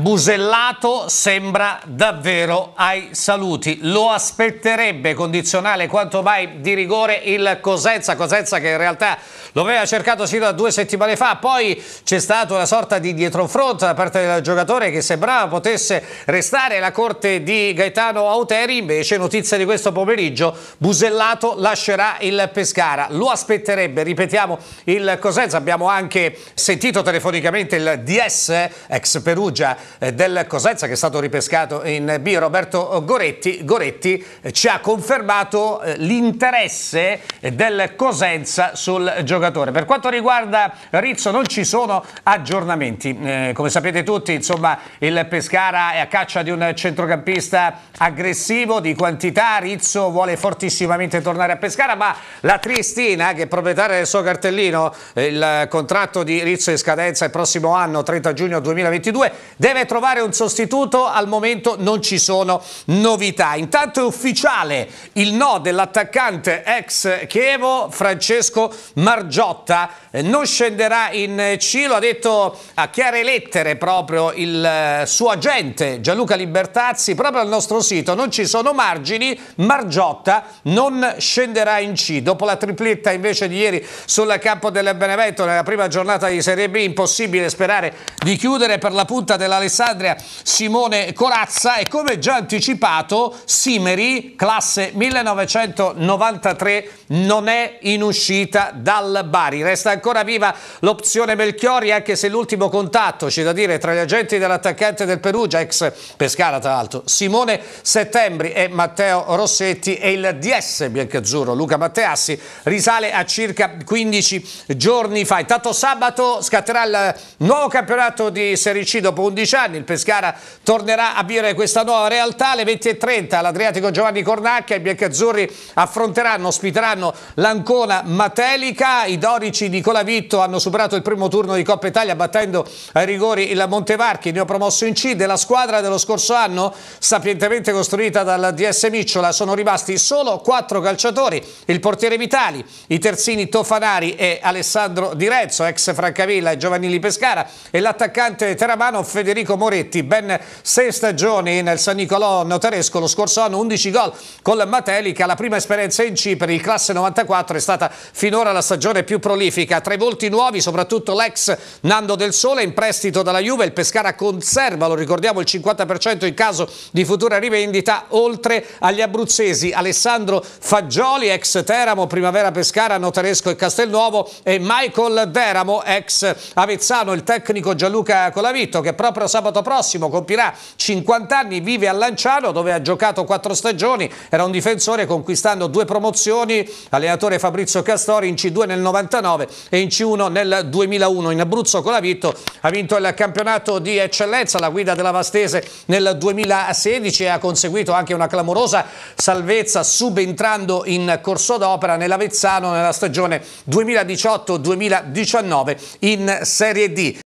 Busellato sembra davvero ai saluti, lo aspetterebbe condizionale quanto mai di rigore il Cosenza, Cosenza che in realtà lo aveva cercato sino a due settimane fa, poi c'è stata una sorta di dietrofront da parte del giocatore che sembrava potesse restare alla corte di Gaetano Auteri, invece notizia di questo pomeriggio, Busellato lascerà il Pescara, lo aspetterebbe, ripetiamo, il Cosenza, abbiamo anche sentito telefonicamente il DS eh, ex Perugia eh, del Cosenza che è stato ripescato in B, Roberto Goretti, Goretti eh, ci ha confermato eh, l'interesse del Cosenza sul giocatore. Per quanto riguarda Rizzo non ci sono aggiornamenti, come sapete tutti insomma il Pescara è a caccia di un centrocampista aggressivo di quantità, Rizzo vuole fortissimamente tornare a Pescara ma la Triestina che è proprietaria del suo cartellino, il contratto di Rizzo in scadenza il prossimo anno 30 giugno 2022 deve bene trovare un sostituto, al momento non ci sono novità. Intanto è ufficiale il no dell'attaccante ex Chievo Francesco Margiotta, eh, non scenderà in C, lo ha detto a chiare lettere proprio il eh, suo agente Gianluca Libertazzi, proprio al nostro sito, non ci sono margini, Margiotta non scenderà in C. Dopo la tripletta invece di ieri sul campo del Benevento nella prima giornata di Serie B, impossibile sperare di chiudere per la punta della Alessandria Simone Corazza e come già anticipato Simeri, classe 1993, non è in uscita dal Bari. Resta ancora viva l'opzione Melchiori anche se l'ultimo contatto, c'è da dire, tra gli agenti dell'attaccante del Perugia, ex Pescara tra l'altro, Simone Settembri e Matteo Rossetti e il DS biancazzurro Luca Matteassi risale a circa 15 giorni fa. Intanto sabato scatterà il nuovo campionato di Serie C dopo 11 anni anni. Il Pescara tornerà a vivere questa nuova realtà. Alle 20.30 all'Adriatico Giovanni Cornacchia i biancazzurri affronteranno, ospiteranno l'Ancona Matelica. I dorici Nicola Vitto hanno superato il primo turno di Coppa Italia battendo ai rigori il Montevarchi, ne ho promosso in C. Della squadra dello scorso anno, sapientemente costruita dal DS Micciola, sono rimasti solo quattro calciatori. Il portiere Vitali, i terzini Tofanari e Alessandro Direzzo, ex Francavilla e Giovannili Pescara e l'attaccante Teramano Federico Federico Moretti, ben sei stagioni nel San Nicolò Notaresco, lo scorso anno 11 gol con Mateli che ha la prima esperienza in C per il classe 94, è stata finora la stagione più prolifica, tra i volti nuovi, soprattutto l'ex Nando del Sole in prestito dalla Juve, il Pescara conserva, lo ricordiamo, il 50% in caso di futura rivendita, oltre agli abruzzesi Alessandro Fagioli, ex Teramo, Primavera Pescara, Notaresco e Castelnuovo e Michael Deramo, ex Avezzano, il tecnico Gianluca Colavitto che proprio sa sabato prossimo compirà 50 anni, vive a Lanciano dove ha giocato quattro stagioni, era un difensore conquistando due promozioni, allenatore Fabrizio Castori in C2 nel 99 e in C1 nel 2001. In Abruzzo con la Vitto ha vinto il campionato di eccellenza, la guida della Vastese nel 2016 e ha conseguito anche una clamorosa salvezza subentrando in corso d'opera nell'Avezzano nella stagione 2018-2019 in Serie D.